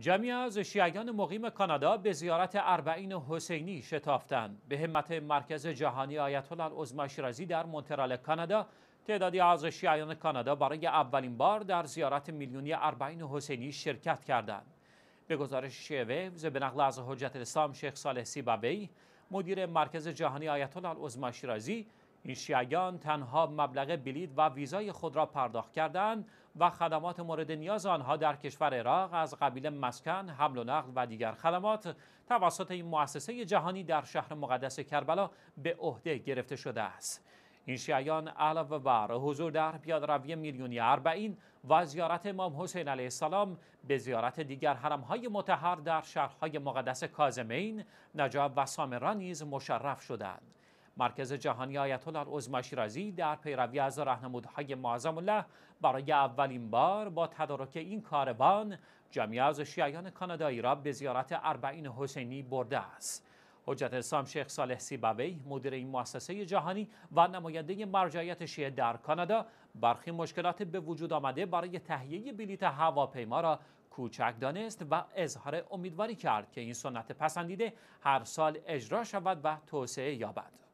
جمعی از شیعیان مقیم کانادا به زیارت اربعین حسینی شتافتند. به همت مرکز جهانی آیت الله العظمی شیرازی در مونترال کانادا تعدادی از شیعیان کانادا برای اولین بار در زیارت میلیونی اربعین حسینی شرکت کردند. به گزارش شیعه به نقل از حجت الاسلام شیخ صالح سیبابی مدیر مرکز جهانی آیت الله العظمی شیرازی این شیعیان تنها مبلغ بلیط و ویزای خود را پرداخت کردند و خدمات مورد نیاز آنها در کشور عراق از قبیل مسکن، حمل و نقل و دیگر خدمات توسط این مؤسسه جهانی در شهر مقدس کربلا به عهده گرفته شده است. این شیعیان علاوه بر حضور در روی میلیونی اربعین و زیارت امام حسین علیه السلام به زیارت دیگر حرمهای متحر در شهرهای مقدس کازمین، نجاب و سامرا نیز مشرف شدند. مرکز جهانی آیت الله عظما شیرازی در پیروی از راهنمودهای معظم الله برای اولین بار با تدارک این کاروان جمعی از شیعیان کانادایی را به زیارت اربعین حسینی برده است حجت اسلام شیخ صالح سیبوی مدیر این مؤسسه جهانی و نماینده مرجعیت شیعه در کانادا برخی مشکلات به وجود آمده برای تهیه بلیت هواپیما را کوچک دانست و اظهار امیدواری کرد که این سنت پسندیده هر سال اجرا شود و توسعه یابد